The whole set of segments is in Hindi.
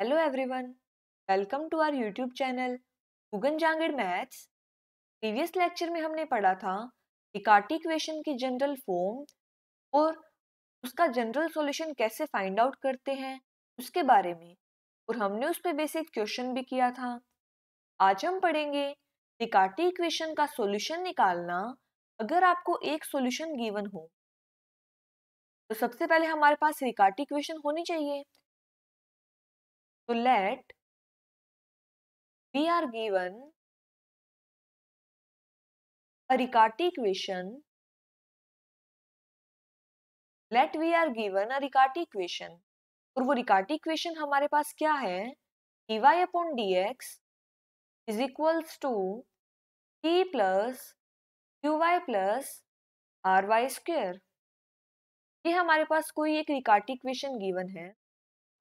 Hello everyone welcome to our YouTube channel Gugan Jangar maths previous lecture में हमने पढ़ा था इकाटी इक्वेशन की जनरल फॉर्म और उसका जनरल सॉल्यूशन कैसे फाइंड आउट करते हैं उसके बारे में और हमने उस पर बेसिक क्वेश्चन भी किया था आज हम पढ़ेंगे इकार्टी इक्वेशन का सॉल्यूशन निकालना अगर आपको एक सॉल्यूशन गिवन हो तो सबसे पहले हमारे पास रिकार्टी इक्वेशन होनी चाहिए So let we are given a Riccati equation. Let we are given a Riccati equation. aur wo Riccati equation hamare paas kya hai dy upon dx is equals to t plus qy plus ry square ये हमारे पास कोई एक रिकार्टिक्वेशन गिवन है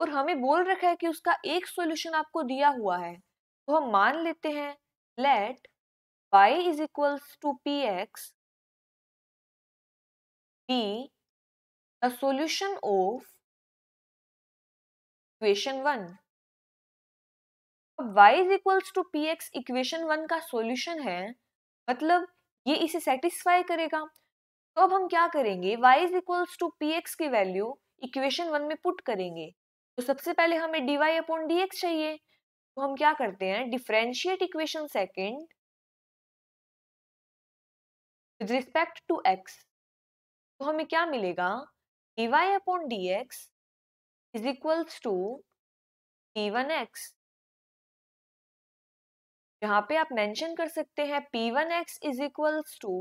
और हमें बोल रखा है कि उसका एक सॉल्यूशन आपको दिया हुआ है तो हम मान लेते हैं let y is equals to P X be the solution of equation one अब y is equals to P X equation one का सॉल्यूशन है मतलब ये इसे सेटिस्फाई करेगा तो अब हम क्या करेंगे y is equals to P X की वैल्यू इक्वेशन वन में पुट करेंगे तो सबसे पहले हमें D Y upon D X चाहिए तो हम क्या करते हैं differentiate equation second with respect to X तो हमें क्या मिलेगा D Y upon D x is equals to P one X यहाँ पे आप मेंशन कर सकते हैं P one x is equals to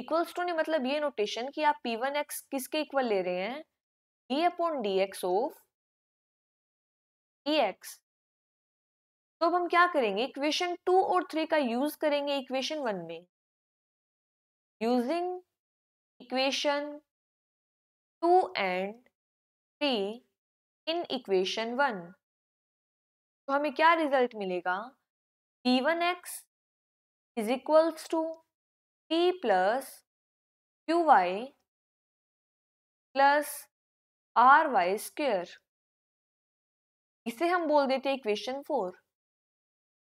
equals to नहीं मतलब ये नोटेशन कि आप पी वन एक्स किसके इक्वल ले रहे हैं D upon D X of E X तो अब हम क्या करेंगे इक्वेशन टू और थ्री का यूज करेंगे इक्वेशन वन में using equation two and three in equation one तो हमें क्या रिजल्ट मिलेगा P one x is equals to P plus Q Y plus R Y square इसे हम बोल देते हैं इक्वेशन फोर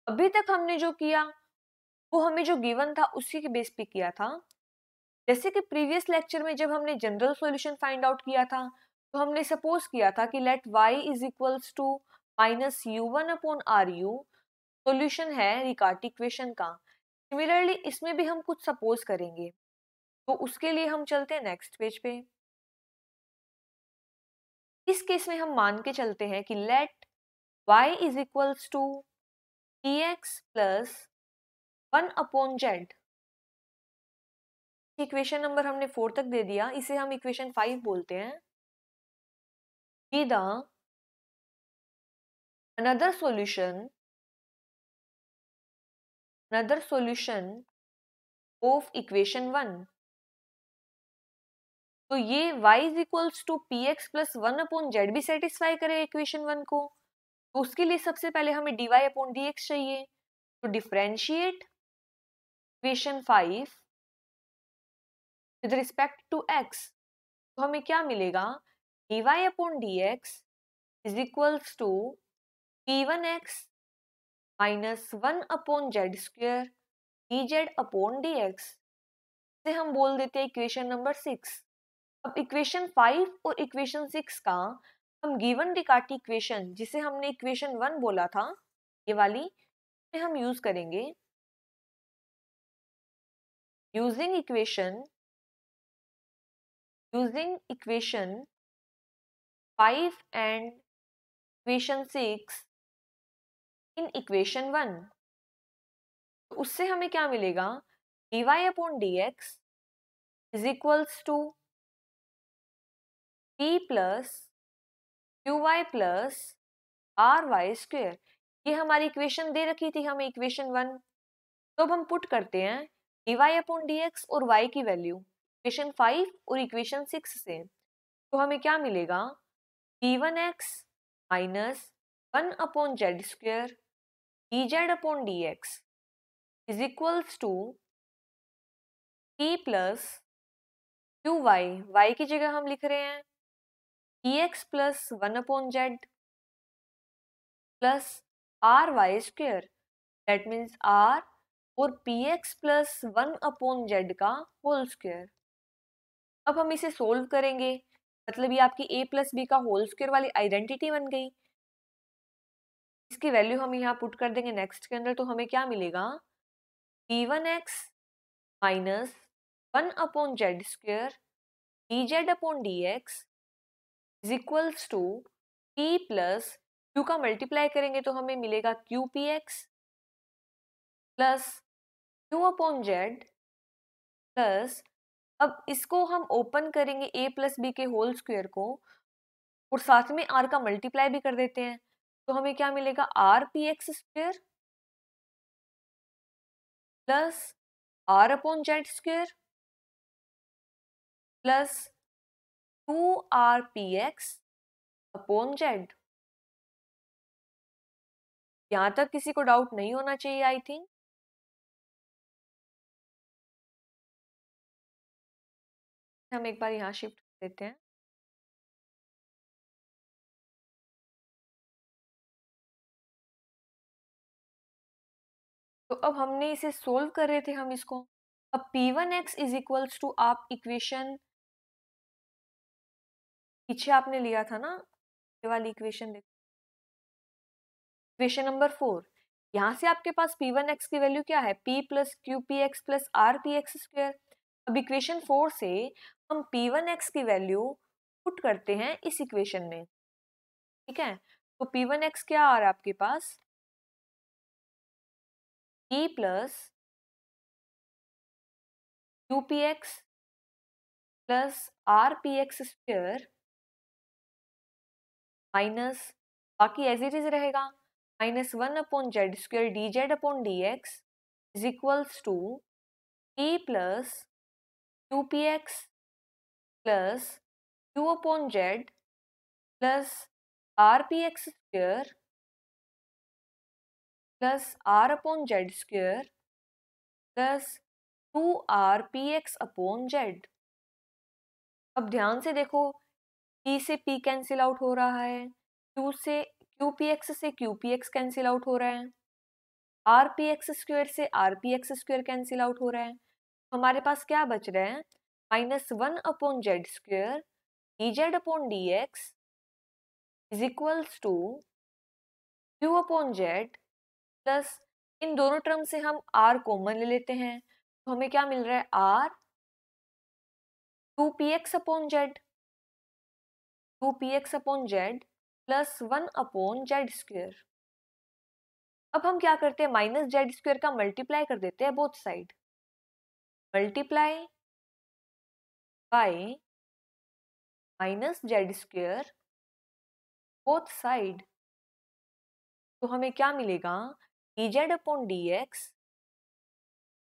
अभी तक हमने जो किया वो हमें जो गिवन था उसी के बेस पे किया था जैसे कि प्रीवियस लेक्चर में जब हमने जनरल सॉल्यूशन फाइंड आउट किया था तो हमने सपोज किया था कि let y is equals to minus U one upon R U solution है रिकार्ट इक्वेशन का सिमिलरली इसमें भी हम कुछ सपोज करेंगे तो उसके लिए हम चलते हैं नेक्स्ट पेज पे इस केस में हम मान के चलते हैं कि let y is equals to dx plus 1 upon z equation number हमने फोर तक दे दिया इसे हम इक्वेशन फाइव बोलते हैं be the another solution another solution of equation one तो ये y is equals to P x plus one upon Z भी सेटिस्फाई करेगा इक्वेशन वन को तो उसके लिए सबसे पहले हमें D Y upon D X चाहिए तो differentiate equation five with respect to X तो हमें क्या मिलेगा D Y upon D x is equals to P one x minus one upon Z square D Z upon D X से हम बोल देते हैं इक्वेशन नंबर सिक्स अब इक्वेशन फाइव और इक्वेशन सिक्स का हम गिवन डिकाटी इक्वेशन जिसे हमने इक्वेशन वन बोला था ये वाली में हम यूज करेंगे using equation using equation five and equation six in equation one उससे हमें क्या मिलेगा D Y upon D x is equals to P plus Q Y plus R Y square ये हमारी इक्वेशन दे रखी थी हमें इक्वेशन वन तो अब हम पुट करते हैं D Y upon D X और वाई की वैल्यू इक्वेशन फाइव और इक्वेशन सिक्स से तो हमें क्या मिलेगा D one x minus one upon Z square D Z upon D x is equals to T plus Q Y Y की जगह हम लिख रहे हैं X plus one upon Z plus R Y square that means R और P x plus one upon Z का होल स्क्वेयर अब हम इसे सोल्व करेंगे मतलब ये आपकी ए प्लस बी का होल स्क्वेयर वाली आइडेंटिटी बन गई इसकी वैल्यू हम यहाँ पुट कर देंगे नेक्स्ट के अंदर तो हमें क्या मिलेगा D one x minus one upon Z square D Z upon D x is equals to P plus q का मल्टीप्लाई करेंगे तो हमें मिलेगा q p x plus q upon Z plus अब इसको हम ओपन करेंगे ए प्लस बी के होल स्क्वायर को और साथ में आर का मल्टीप्लाई भी कर देते हैं तो हमें क्या मिलेगा r p x square plus r upon Z square plus two r p x upon z यहां तक किसी को डाउट नहीं होना चाहिए आई थिंक हम एक बार यहाँ शिफ्ट कर देते हैं तो अब हमने इसे सोल्व कर रहे थे हम इसको अब p one x is equals to आप इक्वेशन पीछे आपने लिया था ना ये वाली इक्वेशन देखो इक्वेशन नंबर फोर यहाँ से आपके पास पी वन एक्स की वैल्यू क्या है p plus q p x plus r p x square अब इक्वेशन फोर से हम पी वन एक्स की वैल्यू पुट करते हैं इस इक्वेशन में ठीक है तो पी वन एक्स क्या आ रहा है आपके पास p plus q p x plus r p x square minus बाकी एज इट इज रहेगा minus one upon Z square D Z upon D x is equals to P plus two P x plus two upon Z plus r p x square plus r upon Z square plus two r p x upon z अब ध्यान से देखो पी से पी कैंसिल आउट हो रहा है क्यू से क्यू पी एक्स से q p x cancel out हो रहा है आर पी एक्स स्क्वेयर से r p x square cancel out हो रहा है हमारे पास क्या बच रहा है minus one upon Z square D Z upon D x is equals to q upon Z plus इन दोनों टर्म से हम आर कॉमन ले लेते हैं तो हमें क्या मिल रहा है r two P x upon z two P x upon Z plus one upon Z square अब हम क्या करते हैं माइनस जेड स्क्वेयर का मल्टीप्लाई कर देते हैं both side multiply by minus z square both side तो हमें क्या मिलेगा d Z upon D x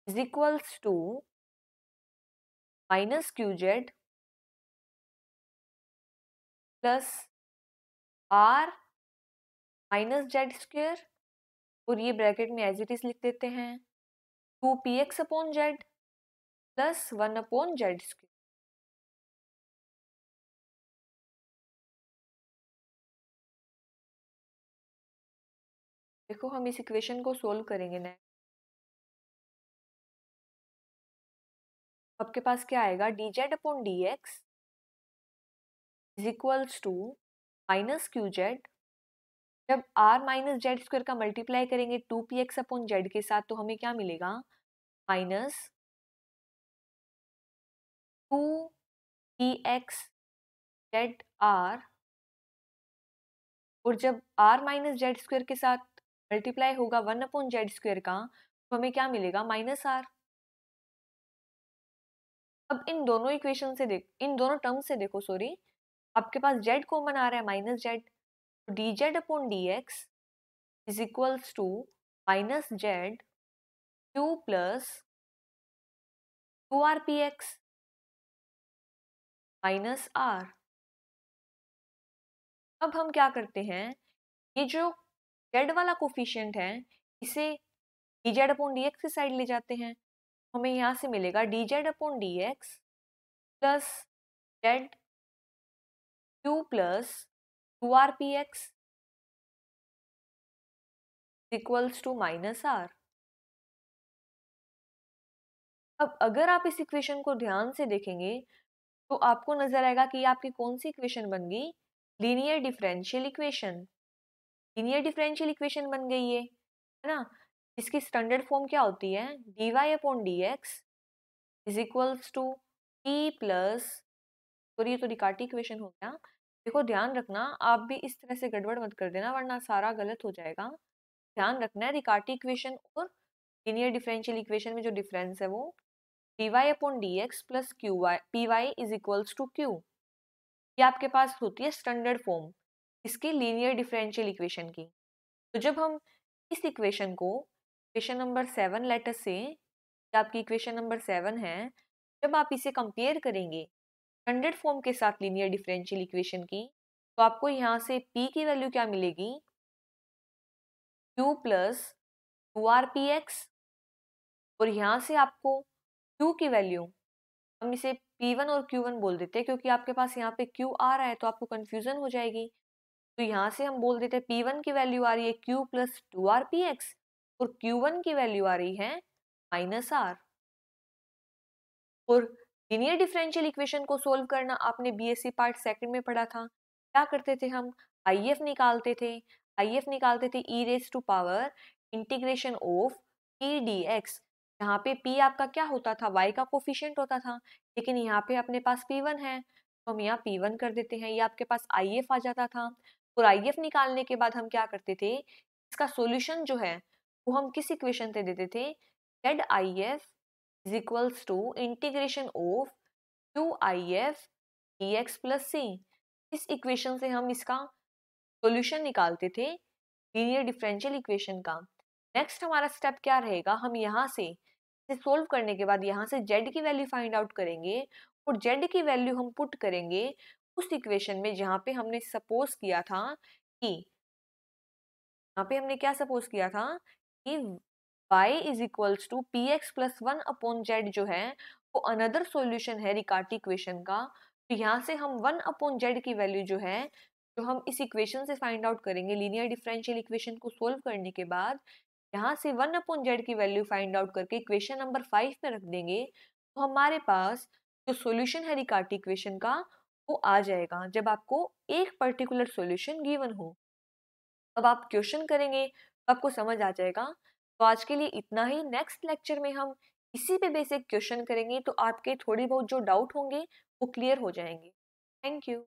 is equals to minus q z plus r minus z square और ये ब्रैकेट में एज इट इज लिख देते हैं two P x upon Z plus one upon Z square देखो हम इस इक्वेशन को सोल्व करेंगे ना आपके पास क्या आएगा d Z upon D x is equals to minus q z जब आर माइनस जेड स्क्वायर का मल्टीप्लाई करेंगे two P x upon z के साथ तो हमें क्या मिलेगा minus two P x z r और जब आर माइनस जेड स्क्वायर के साथ मल्टीप्लाई होगा वन अपॉन जेड स्क्वायर का तो हमें क्या मिलेगा माइनस आर अब इन दोनों इक्वेशन से देख इन दोनों टर्म से देखो सॉरी आपके पास जेड कॉमन आ रहा है माइनस जेड तो d Z upon D x is equals to minus z two plus two r p x minus r अब हम क्या करते हैं ये जो जेड वाला कोफिशियंट है इसे d Z upon D x की साइड ले जाते हैं हमें यहाँ से मिलेगा d Z upon D x plus z two plus two r p x equals to minus r अब अगर आप इस इक्वेशन को ध्यान से देखेंगे तो आपको नजर आएगा कि आपकी कौन सी इक्वेशन बन गई linear differential equation linear differential equation बन गई ये है ना इसकी स्टैंडर्ड फॉर्म क्या होती है d Y upon D x is equals to P plus और ये तो रिकार्टी इक्वेशन हो गया देखो ध्यान रखना आप भी इस तरह से गड़बड़ मत कर देना वरना सारा गलत हो जाएगा ध्यान रखना है रिकार्टी इक्वेशन और लीनियर डिफरेंशियल इक्वेशन में जो डिफरेंस है वो d Y upon D x plus Q y p y is equals to q ये आपके पास होती है स्टैंडर्ड फॉर्म इसकी लीनियर डिफरेंशियल इक्वेशन की तो जब हम इस इक्वेशन को इक्वेशन नंबर सेवन लेटर से आपकी इक्वेशन नंबर सेवन है जब आप इसे कंपेयर करेंगे स्टैंडर्ड फॉर्म के साथ लीनियर डिफरेंशियल इक्वेशन की तो आपको यहाँ से p की वैल्यू क्या मिलेगी q plus two r p x और यहाँ से आपको q की वैल्यू हम इसे p1 और q1 बोल देते हैं क्योंकि आपके पास यहाँ पे q आ रहा है तो आपको कन्फ्यूज़न हो जाएगी तो यहाँ से हम बोल देते हैं p1 की वैल्यू आ रही है q plus two r p x और q1 की वैल्यू आ रही है माइनस आर और लीनियर डिफरेंशियल इक्वेशन को सोल्व करना आपने बीएससी पार्ट सेकंड में पढ़ा था क्या करते थे हम आईएफ निकालते थे आईएफ निकालते थे e raise to power integration of p d x यहाँ पे पी आपका क्या होता था वाई का कोफिशियंट होता था लेकिन यहाँ पे अपने पास पी वन है तो हम यहाँ पी वन कर देते हैं ये आपके पास आई एफ आ जाता था और आई एफ निकालने के बाद हम क्या करते थे इसका सोल्यूशन जो है वो हम किस इक्वेशन से देते थे z I F is equals to integration of 2if dx plus c इस इक्वेशन से हम इसका सॉल्यूशन निकालते थे लीनियर डिफरेंशियल इक्वेशन का नेक्स्ट हमारा स्टेप क्या रहेगा हम यहाँ से इसे सोल्व करने के बाद यहाँ से जेड की वैल्यू फाइंड आउट करेंगे और जेड की वैल्यू हम पुट करेंगे उस इक्वेशन में जहाँ पे हमने सपोज किया था कि यहाँ पे हमने क्या सपोज किया था कि y is equals to P x plus one upon z जो है वो अनदर सॉल्यूशन है रिकार्ट इक्वेशन का तो यहाँ से हम वन अपॉन जेड की वैल्यू जो है जो हम इस इक्वेशन से फाइंड आउट करेंगे लीनियर डिफरेंशियल इक्वेशन को सोल्व करने के बाद यहाँ से वन अपॉन जेड की वैल्यू फाइंड आउट करके इक्वेशन नंबर फाइव में रख देंगे तो हमारे पास जो सोल्यूशन है रिकार्ट इक्वेशन का वो आ जाएगा जब आपको एक पर्टिकुलर सोल्यूशन गिवन हो अब आप क्वेश्चन करेंगे तो आपको समझ आ जाएगा तो आज के लिए इतना ही नेक्स्ट लेक्चर में हम इसी पे बेसिक क्वेश्चन करेंगे तो आपके थोड़ी बहुत जो डाउट होंगे वो क्लियर हो जाएंगे थैंक यू